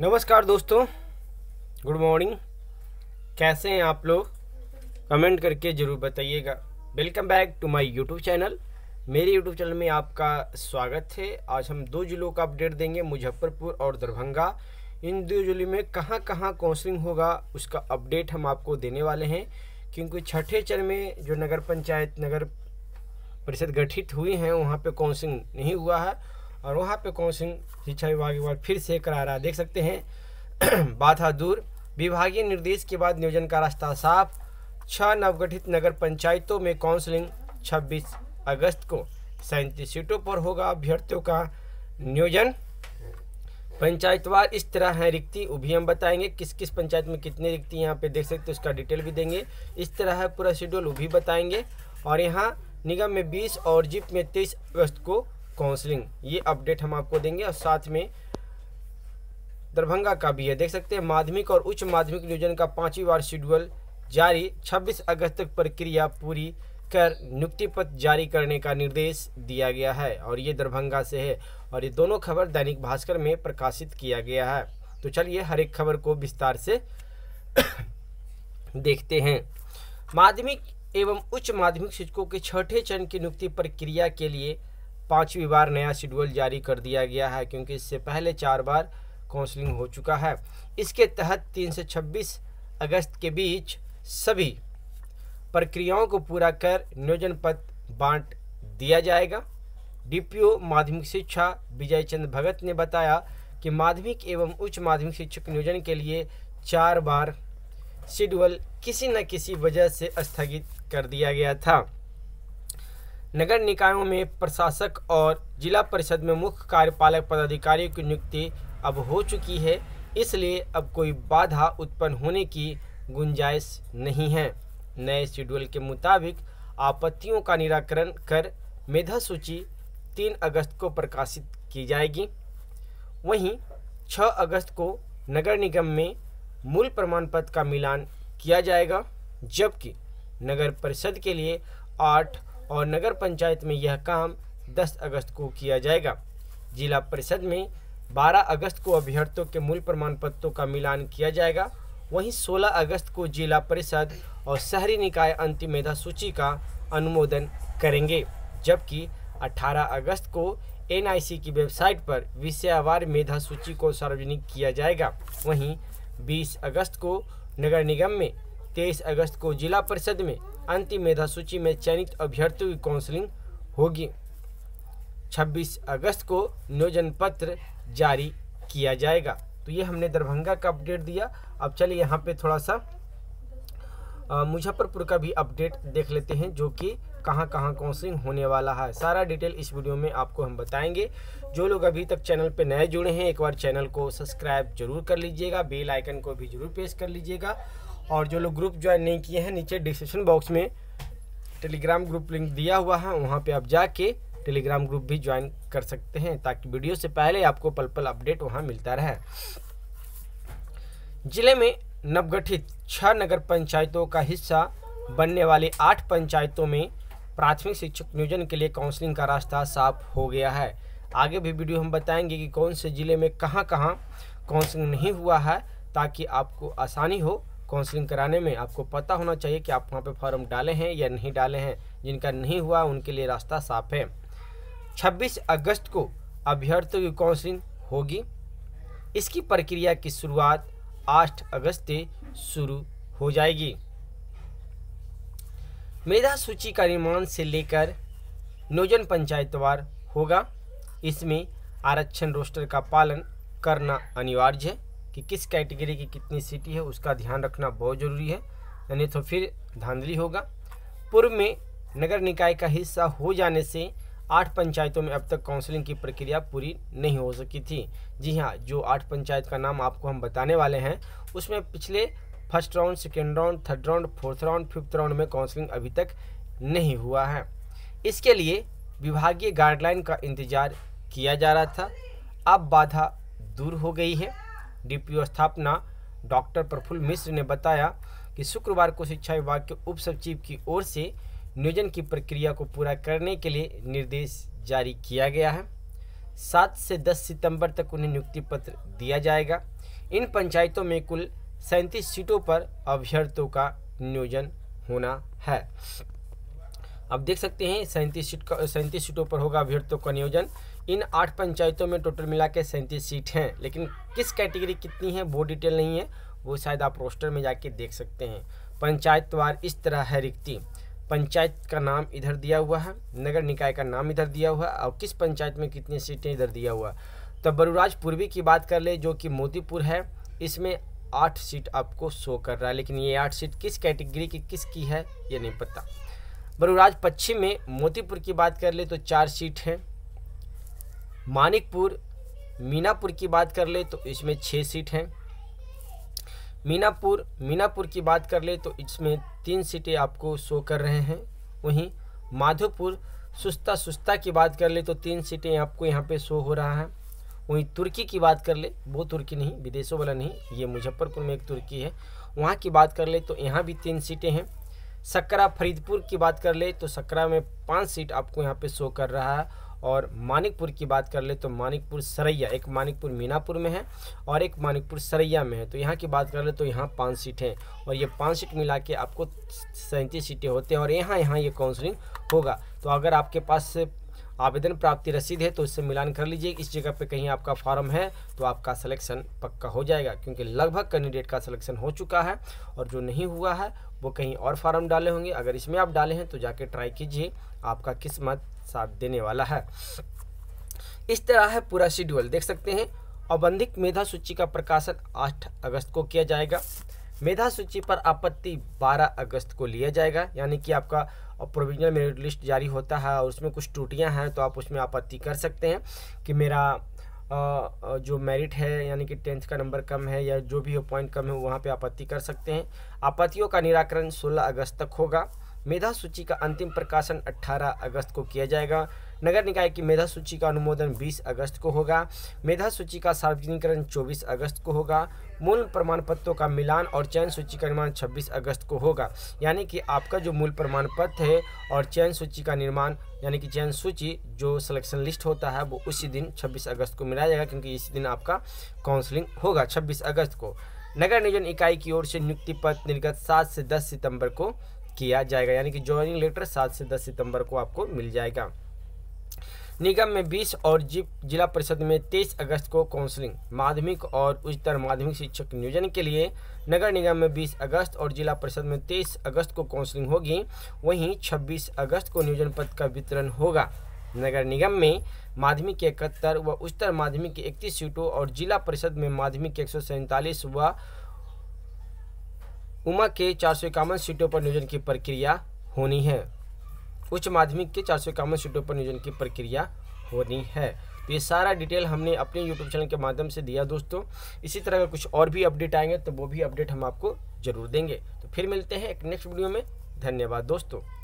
नमस्कार दोस्तों good morning कैसे हैं आप लोग कमेंट करके ज़रूर बताइएगा welcome back to my YouTube channel मेरे यूट्यूब चैनल में आपका स्वागत है आज हम दो ज़िलों का अपडेट देंगे मुजफ्फरपुर और दरभंगा इन दो ज़िलों में कहाँ कहाँ काउंसलिंग होगा उसका अपडेट हम आपको देने वाले हैं क्योंकि छठे चरण में जो नगर पंचायत नगर परिषद गठित हुई हैं वहाँ पर काउंसलिंग नहीं हुआ है और वहाँ पे कौन सिंह शिक्षा विभाग बार फिर से करा रहा देख सकते हैं है दूर विभागीय निर्देश के बाद नियोजन का रास्ता साफ छः नवगठित नगर पंचायतों में काउंसलिंग 26 अगस्त को सैंतीस सीटों पर होगा अभ्यर्थियों का नियोजन पंचायतवार इस तरह है रिक्ति वो भी हम बताएंगे किस किस पंचायत में कितनी रिक्ति यहाँ पे देख सकते हैं उसका डिटेल भी देंगे इस तरह है पूरा शेड्यूल वो भी बताएंगे और यहाँ निगम में 20 और जिप में 23 अगस्त को काउंसलिंग ये अपडेट हम आपको देंगे और साथ में दरभंगा का भी है देख सकते हैं माध्यमिक और उच्च माध्यमिक नियोजन का पांचवी बार शेड्यूल जारी 26 अगस्त तक प्रक्रिया पूरी कर नियुक्ति पत्र जारी करने का निर्देश दिया गया है और ये दरभंगा से है और ये दोनों खबर दैनिक भास्कर में प्रकाशित किया गया है तो चलिए हर एक खबर को विस्तार से देखते हैं माध्यमिक एवं उच्च माध्यमिक शिक्षकों के छठे चरण की नियुक्ति प्रक्रिया के लिए पाँचवीं बार नया शेड्यूल जारी कर दिया गया है क्योंकि इससे पहले चार बार काउंसलिंग हो चुका है इसके तहत तीन से छब्बीस अगस्त के बीच सभी प्रक्रियाओं को पूरा कर नियोजन पत्र बांट दिया जाएगा डीपीओ माध्यमिक शिक्षा विजय चंद्र भगत ने बताया कि माध्यमिक एवं उच्च माध्यमिक शिक्षक नियोजन के लिए चार बार शेड्यूल किसी न किसी वजह से स्थगित कर दिया गया था नगर निकायों में प्रशासक और जिला परिषद में मुख्य कार्यपालक पदाधिकारियों की नियुक्ति अब हो चुकी है इसलिए अब कोई बाधा उत्पन्न होने की गुंजाइश नहीं है नए शेड्यूल के मुताबिक आपत्तियों का निराकरण कर मेधा सूची तीन अगस्त को प्रकाशित की जाएगी वहीं 6 अगस्त को नगर निगम में मूल प्रमाण पत्र का मिलान किया जाएगा जबकि नगर परिषद के लिए आठ और नगर पंचायत में यह काम 10 अगस्त को किया जाएगा जिला परिषद में 12 अगस्त को अभ्यर्थियों के मूल प्रमाण पत्रों का मिलान किया जाएगा वहीं 16 अगस्त को जिला परिषद और शहरी निकाय अंतिम मेधा सूची का अनुमोदन करेंगे जबकि 18 अगस्त को एनआईसी की वेबसाइट पर विषयवार मेधा सूची को सार्वजनिक किया जाएगा वहीं 20 अगस्त को नगर निगम में 23 अगस्त को जिला परिषद में अंतिम मेधा सूची में चयनित अभ्यर्थियों की काउंसलिंग होगी 26 अगस्त को नियोजन पत्र जारी किया जाएगा तो ये हमने दरभंगा का अपडेट दिया अब चलिए यहाँ पे थोड़ा सा मुजफ्फरपुर का भी अपडेट देख लेते हैं जो कि कहाँ कहाँ काउंसलिंग होने वाला है सारा डिटेल इस वीडियो में आपको हम बताएंगे जो लोग अभी तक चैनल पे नए जुड़े हैं एक बार चैनल को सब्सक्राइब जरूर कर लीजिएगा बेल आइकन को भी जरूर प्रेस कर लीजिएगा और जो लोग ग्रुप ज्वाइन नहीं किए हैं नीचे डिस्क्रिप्शन बॉक्स में टेलीग्राम ग्रुप लिंक दिया हुआ है वहाँ पे आप जाके टेलीग्राम ग्रुप भी ज्वाइन कर सकते हैं ताकि वीडियो से पहले आपको पल पल अपडेट वहाँ मिलता रहे जिले में नवगठित छः नगर पंचायतों का हिस्सा बनने वाले आठ पंचायतों में प्राथमिक शिक्षक नियोजन के लिए काउंसलिंग का रास्ता साफ हो गया है आगे भी वीडियो हम बताएंगे कि कौन से ज़िले में कहाँ कहाँ काउंसलिंग नहीं हुआ है ताकि आपको आसानी हो काउंसलिंग कराने में आपको पता होना चाहिए कि आप वहाँ पे फॉर्म डाले हैं या नहीं डाले हैं जिनका नहीं हुआ उनके लिए रास्ता साफ है 26 अगस्त को अभ्यर्थियों की काउंसलिंग होगी इसकी प्रक्रिया की शुरुआत 8 अगस्त से शुरू हो जाएगी मेधा सूची का निर्माण से लेकर नियोजन पंचायतवार होगा इसमें आरक्षण रोस्टर का पालन करना अनिवार्य है कि किस कैटेगरी की कितनी सिटी है उसका ध्यान रखना बहुत ज़रूरी है यानी तो फिर धांधली होगा पूर्व में नगर निकाय का हिस्सा हो जाने से आठ पंचायतों में अब तक काउंसलिंग की प्रक्रिया पूरी नहीं हो सकी थी जी हाँ जो आठ पंचायत का नाम आपको हम बताने वाले हैं उसमें पिछले first round second round third round fourth round fifth round में काउंसलिंग अभी तक नहीं हुआ है इसके लिए विभागीय गाइडलाइन का इंतजार किया जा रहा था अब बाधा दूर हो गई है डीपीओ स्थापना डॉक्टर प्रफुल्ल मिश्र ने बताया कि शुक्रवार को शिक्षा विभाग के उप सचिव की ओर से नियोजन की प्रक्रिया को पूरा करने के लिए निर्देश जारी किया गया है सात से दस सितंबर तक उन्हें नियुक्ति पत्र दिया जाएगा इन पंचायतों में कुल सैंतीस सीटों पर अभ्यर्थियों का नियोजन होना है आप देख सकते हैं सैंतीस सीट का सैंतीस सीटों पर होगा अभ्यर्थियों का नियोजन इन आठ पंचायतों में टोटल मिला के सैंतीस सीट हैं लेकिन किस कैटेगरी कितनी है वो डिटेल नहीं है वो शायद आप रोस्टर में जाके देख सकते हैं पंचायतवार इस तरह है रिक्ति पंचायत का नाम इधर दिया हुआ है नगर निकाय का नाम इधर दिया हुआ है और किस पंचायत में कितनी सीटें इधर दिया हुआ है तो बरूराज पूर्वी की बात कर ले जो कि मोतीपुर है इसमें आठ सीट आपको शो कर रहा है लेकिन ये आठ सीट किस कैटेगरी की किसकी है ये नहीं पता बरूराज पश्चिम में मोतीपुर की बात कर ले तो चार सीट हैं मानिकपुर मीनापुर की बात कर ले तो इसमें छः सीट हैं मीनापुर मीनापुर की बात कर ले तो इसमें तीन सीटें आपको शो कर रहे हैं वहीं माधोपुर सुस्ता सुस्ता की बात कर ले तो तीन सीटें आपको यहाँ पे शो हो रहा है वहीं तुर्की की बात कर ले वो तुर्की नहीं विदेशों वाला नहीं ये मुजफ्फरपुर में एक तुर्की है वहाँ की बात कर ले तो यहाँ भी तीन सीटें हैं सकरा फरीदपुर की बात कर ले तो सकरा में पाँच सीट आपको यहाँ पे शो कर रहा है और मानिकपुर की बात कर ले तो मानिकपुर सरैया एक मानिकपुर मीनापुर में है और एक मानिकपुर सरैया में है तो यहाँ की बात कर ले तो यहाँ पाँच सीट हैं और ये पाँच सीट मिला के आपको सैंतीस सीटें होते हैं और यहाँ यहाँ ये काउंसलिंग होगा तो अगर आपके पास आवेदन प्राप्ति रसीद है तो इससे मिलान कर लीजिए इस जगह पे कहीं आपका फॉर्म है तो आपका सिलेक्शन पक्का हो जाएगा क्योंकि लगभग कैंडिडेट का सिलेक्शन हो चुका है और जो नहीं हुआ है वो कहीं और फॉर्म डाले होंगे अगर इसमें आप डाले हैं तो जाके ट्राई कीजिए आपका किस्मत साथ देने वाला है इस तरह है पूरा शेड्यूल देख सकते हैं औबंधिक मेधा सूची का प्रकाशन आठ अगस्त को किया जाएगा मेधा सूची पर आपत्ति 12 अगस्त को लिया जाएगा यानी कि आपका और प्रोविजनल मेरिट लिस्ट जारी होता है और उसमें कुछ टूटियाँ हैं तो आप उसमें आपत्ति कर सकते हैं कि मेरा जो मेरिट है यानी कि टेंथ का नंबर कम है या जो भी पॉइंट कम है वहाँ पर आपत्ति कर सकते हैं आपत्तियों का निराकरण सोलह अगस्त तक होगा मेधा सूची का अंतिम प्रकाशन 18 अगस्त को किया जाएगा नगर निकाय की मेधा सूची का अनुमोदन 20 अगस्त को होगा मेधा सूची का सार्वजनिकरण 24 अगस्त को होगा मूल प्रमाण पत्रों का मिलान और चयन सूची का निर्माण 26 अगस्त को होगा यानी कि आपका जो मूल प्रमाण पत्र है और चयन सूची का निर्माण यानी कि चयन सूची जो सिलेक्शन लिस्ट होता है वो उसी दिन 26 अगस्त को मिलाया जाएगा क्योंकि इसी दिन आपका काउंसलिंग होगा 26 अगस्त को नगर नियोजन इकाई की ओर से नियुक्ति पत्र निर्गत सात से दस सितम्बर को किया जाएगा यानी कि ज्वाइनिंग लेटर सात से दस सितंबर को आपको मिल जाएगा निगम में 20 और जिला परिषद में 23 अगस्त को काउंसलिंग माध्यमिक और उच्चतर माध्यमिक शिक्षक नियोजन के लिए नगर निगम में 20 अगस्त और जिला परिषद में 23 अगस्त को काउंसलिंग होगी वहीं 26 अगस्त को नियोजन पद का वितरण होगा नगर निगम में माध्यमिक के इकहत्तर व उच्चतर माध्यमिक की इकतीस सीटों और जिला परिषद में माध्यमिक के एक व उमा के चार सीटों पर नियोजन की प्रक्रिया होनी है उच्च माध्यमिक के चार सौ इक्यावन सीटों पर नियोजन की प्रक्रिया होनी है तो ये सारा डिटेल हमने अपने यूट्यूब चैनल के माध्यम से दिया दोस्तों इसी तरह का कुछ और भी अपडेट आएंगे तो वो भी अपडेट हम आपको जरूर देंगे तो फिर मिलते हैं एक नेक्स्ट वीडियो में धन्यवाद दोस्तों